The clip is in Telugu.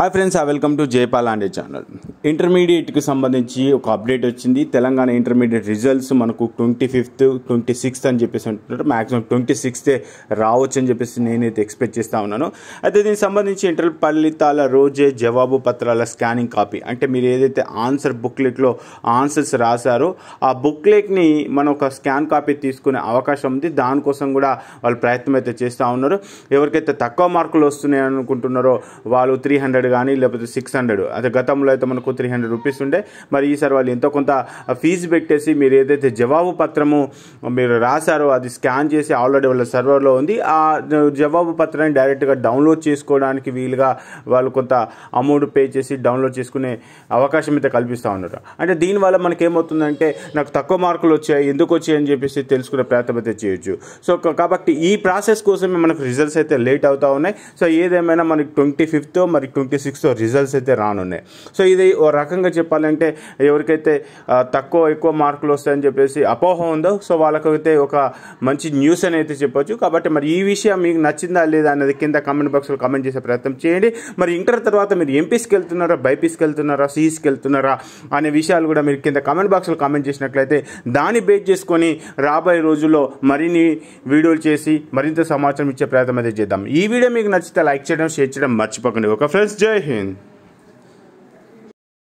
హాయ్ ఫ్రెండ్స్ ఆ వెల్కమ్ టు జయపాల్ అండే ఛానల్ ఇంటర్మీడియట్కి సంబంధించి ఒక అప్డేట్ వచ్చింది తెలంగాణ ఇంటర్మీడియట్ రిజల్ట్స్ మనకు ట్వంటీ ఫిఫ్త్ ట్వంటీ సిక్స్త్ అని చెప్పేసి అంటున్నారు మ్యాక్సిమం ట్వంటీ సిక్స్తే రావచ్చు అని చెప్పేసి నేనైతే ఎక్స్పెక్ట్ చేస్తూ ఉన్నాను అయితే దీనికి సంబంధించి ఇంటర్ ఫలితాల రోజే జవాబు పత్రాల స్కానింగ్ కాపీ అంటే మీరు ఏదైతే ఆన్సర్ బుక్లెట్లో ఆన్సర్స్ రాశారో ఆ బుక్లెట్ని మనం ఒక స్కాన్ కాపీ తీసుకునే అవకాశం ఉంది దానికోసం కూడా వాళ్ళు ప్రయత్నం అయితే చేస్తూ ఉన్నారు ఎవరికైతే తక్కువ మార్కులు వస్తున్నాయి అనుకుంటున్నారో వాళ్ళు త్రీ హండ్రెడ్ కానీ లేకపోతే సిక్స్ హండ్రెడ్ అదే గతంలో అయితే మనకు మనకు త్రీ హండ్రెడ్ రూపీస్ ఉండే మరి ఈసారి వాళ్ళు ఎంతో కొంత ఫీజు పెట్టేసి మీరు ఏదైతే జవాబు పత్రము మీరు రాశారో అది స్కాన్ చేసి ఆల్రెడీ వాళ్ళ సర్వర్లో ఉంది ఆ జవాబు పత్రాన్ని డైరెక్ట్గా డౌన్లోడ్ చేసుకోవడానికి వీలుగా వాళ్ళు కొంత అమౌంట్ పే చేసి డౌన్లోడ్ చేసుకునే అవకాశం అయితే కల్పిస్తూ ఉన్నారు అంటే దీనివల్ల మనకి ఏమవుతుందంటే నాకు తక్కువ మార్కులు వచ్చాయి ఎందుకు వచ్చాయని చెప్పేసి తెలుసుకునే ప్రయత్నం అయితే చేయొచ్చు సో కాబట్టి ఈ ప్రాసెస్ కోసమే మనకు రిజల్ట్స్ అయితే లేట్ అవుతూ ఉన్నాయి సో ఏదేమైనా మనకి ట్వంటీ ఫిఫ్త్ మరి ట్వంటీ సిక్స్త్ రిజల్ట్స్ అయితే రానున్నాయి సో ఇది ఓ రకంగా చెప్పాలంటే ఎవరికైతే తక్కువ ఎక్కువ మార్కులు వస్తాయని చెప్పేసి అపోహ ఉందో సో వాళ్ళకైతే ఒక మంచి న్యూస్ అని అయితే చెప్పొచ్చు కాబట్టి మరి ఈ విషయం మీకు నచ్చిందా లేదా అనేది కింద కామెంట్ బాక్స్లో కామెంట్ చేసే ప్రయత్నం చేయండి మరి ఇంటర్ తర్వాత మీరు ఎంపీస్కి వెళ్తున్నారా బైపీస్కి వెళ్తున్నారా సిఈస్కి వెళ్తున్నారా అనే విషయాలు కూడా మీరు కింద కామెంట్ బాక్స్లో కామెంట్ చేసినట్లయితే దాన్ని బేస్ చేసుకొని రాబోయే రోజుల్లో మరిన్ని వీడియోలు చేసి మరింత సమాచారం ఇచ్చే ప్రయత్నం అయితే చేద్దాం ఈ వీడియో మీకు నచ్చితే లైక్ చేయడం షేర్ చేయడం మర్చిపోకండి ఒక ఫ్రెండ్స్ జై హింద్